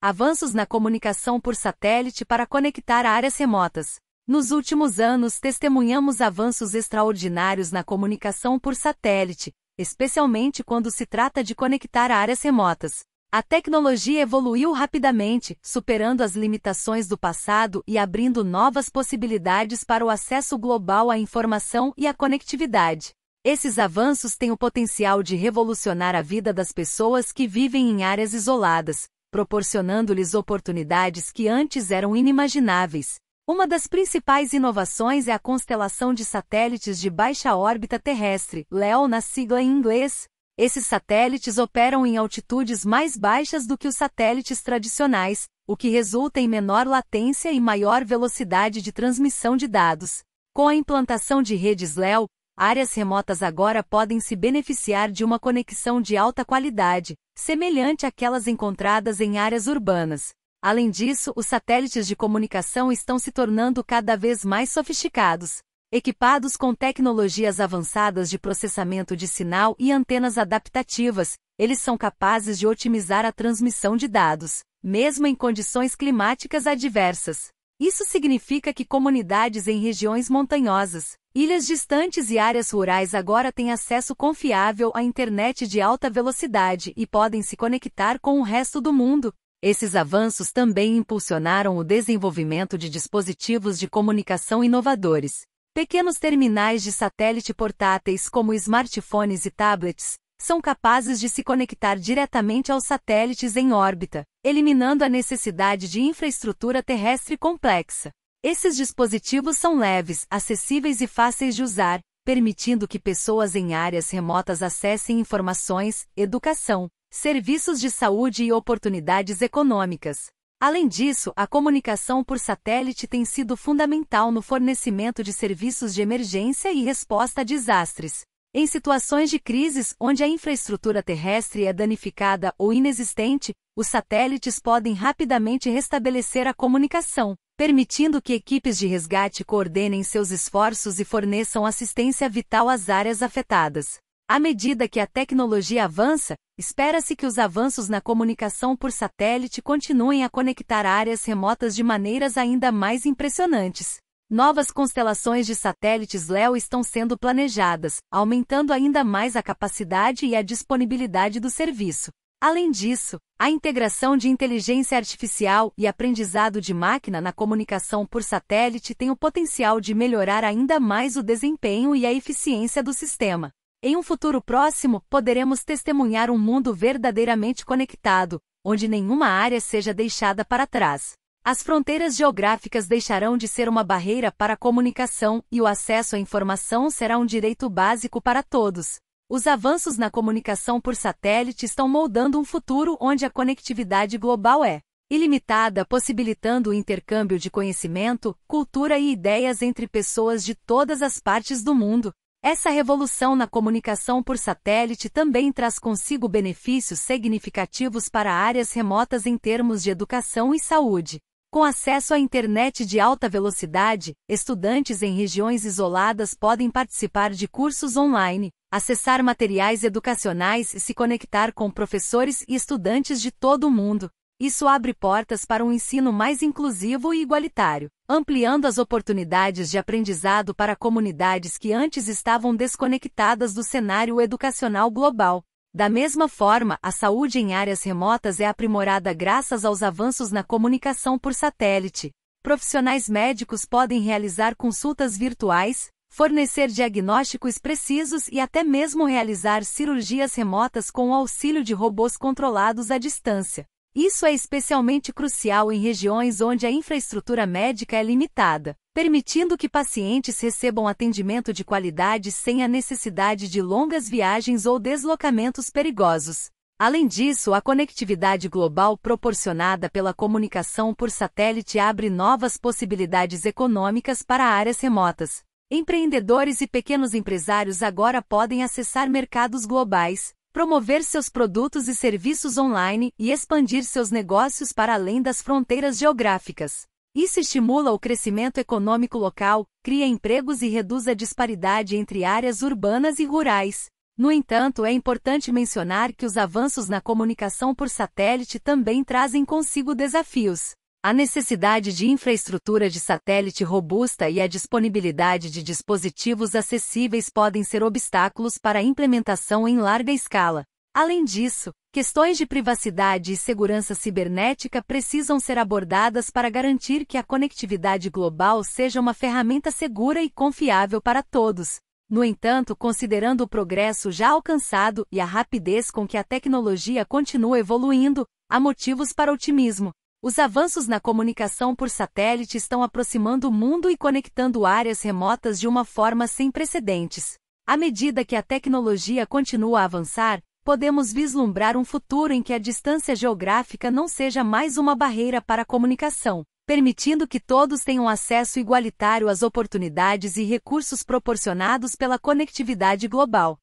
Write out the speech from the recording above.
Avanços na comunicação por satélite para conectar áreas remotas. Nos últimos anos, testemunhamos avanços extraordinários na comunicação por satélite, especialmente quando se trata de conectar áreas remotas. A tecnologia evoluiu rapidamente, superando as limitações do passado e abrindo novas possibilidades para o acesso global à informação e à conectividade. Esses avanços têm o potencial de revolucionar a vida das pessoas que vivem em áreas isoladas, proporcionando-lhes oportunidades que antes eram inimagináveis. Uma das principais inovações é a constelação de satélites de baixa órbita terrestre, LEO na sigla em inglês. Esses satélites operam em altitudes mais baixas do que os satélites tradicionais, o que resulta em menor latência e maior velocidade de transmissão de dados. Com a implantação de redes LEO, áreas remotas agora podem se beneficiar de uma conexão de alta qualidade, semelhante àquelas encontradas em áreas urbanas. Além disso, os satélites de comunicação estão se tornando cada vez mais sofisticados, equipados com tecnologias avançadas de processamento de sinal e antenas adaptativas. Eles são capazes de otimizar a transmissão de dados, mesmo em condições climáticas adversas. Isso significa que comunidades em regiões montanhosas, ilhas distantes e áreas rurais agora têm acesso confiável à internet de alta velocidade e podem se conectar com o resto do mundo. Esses avanços também impulsionaram o desenvolvimento de dispositivos de comunicação inovadores. Pequenos terminais de satélite portáteis como smartphones e tablets, são capazes de se conectar diretamente aos satélites em órbita, eliminando a necessidade de infraestrutura terrestre complexa. Esses dispositivos são leves, acessíveis e fáceis de usar, permitindo que pessoas em áreas remotas acessem informações, educação, serviços de saúde e oportunidades econômicas. Além disso, a comunicação por satélite tem sido fundamental no fornecimento de serviços de emergência e resposta a desastres, em situações de crises onde a infraestrutura terrestre é danificada ou inexistente, os satélites podem rapidamente restabelecer a comunicação, permitindo que equipes de resgate coordenem seus esforços e forneçam assistência vital às áreas afetadas. À medida que a tecnologia avança, espera-se que os avanços na comunicação por satélite continuem a conectar áreas remotas de maneiras ainda mais impressionantes. Novas constelações de satélites LEO estão sendo planejadas, aumentando ainda mais a capacidade e a disponibilidade do serviço. Além disso, a integração de inteligência artificial e aprendizado de máquina na comunicação por satélite tem o potencial de melhorar ainda mais o desempenho e a eficiência do sistema. Em um futuro próximo, poderemos testemunhar um mundo verdadeiramente conectado, onde nenhuma área seja deixada para trás. As fronteiras geográficas deixarão de ser uma barreira para a comunicação e o acesso à informação será um direito básico para todos. Os avanços na comunicação por satélite estão moldando um futuro onde a conectividade global é ilimitada, possibilitando o intercâmbio de conhecimento, cultura e ideias entre pessoas de todas as partes do mundo. Essa revolução na comunicação por satélite também traz consigo benefícios significativos para áreas remotas em termos de educação e saúde. Com acesso à internet de alta velocidade, estudantes em regiões isoladas podem participar de cursos online, acessar materiais educacionais e se conectar com professores e estudantes de todo o mundo. Isso abre portas para um ensino mais inclusivo e igualitário, ampliando as oportunidades de aprendizado para comunidades que antes estavam desconectadas do cenário educacional global. Da mesma forma, a saúde em áreas remotas é aprimorada graças aos avanços na comunicação por satélite. Profissionais médicos podem realizar consultas virtuais, fornecer diagnósticos precisos e até mesmo realizar cirurgias remotas com o auxílio de robôs controlados à distância. Isso é especialmente crucial em regiões onde a infraestrutura médica é limitada, permitindo que pacientes recebam atendimento de qualidade sem a necessidade de longas viagens ou deslocamentos perigosos. Além disso, a conectividade global proporcionada pela comunicação por satélite abre novas possibilidades econômicas para áreas remotas. Empreendedores e pequenos empresários agora podem acessar mercados globais, promover seus produtos e serviços online e expandir seus negócios para além das fronteiras geográficas. Isso estimula o crescimento econômico local, cria empregos e reduz a disparidade entre áreas urbanas e rurais. No entanto, é importante mencionar que os avanços na comunicação por satélite também trazem consigo desafios a necessidade de infraestrutura de satélite robusta e a disponibilidade de dispositivos acessíveis podem ser obstáculos para a implementação em larga escala. Além disso, questões de privacidade e segurança cibernética precisam ser abordadas para garantir que a conectividade global seja uma ferramenta segura e confiável para todos. No entanto, considerando o progresso já alcançado e a rapidez com que a tecnologia continua evoluindo, há motivos para otimismo. Os avanços na comunicação por satélite estão aproximando o mundo e conectando áreas remotas de uma forma sem precedentes. À medida que a tecnologia continua a avançar, podemos vislumbrar um futuro em que a distância geográfica não seja mais uma barreira para a comunicação, permitindo que todos tenham acesso igualitário às oportunidades e recursos proporcionados pela conectividade global.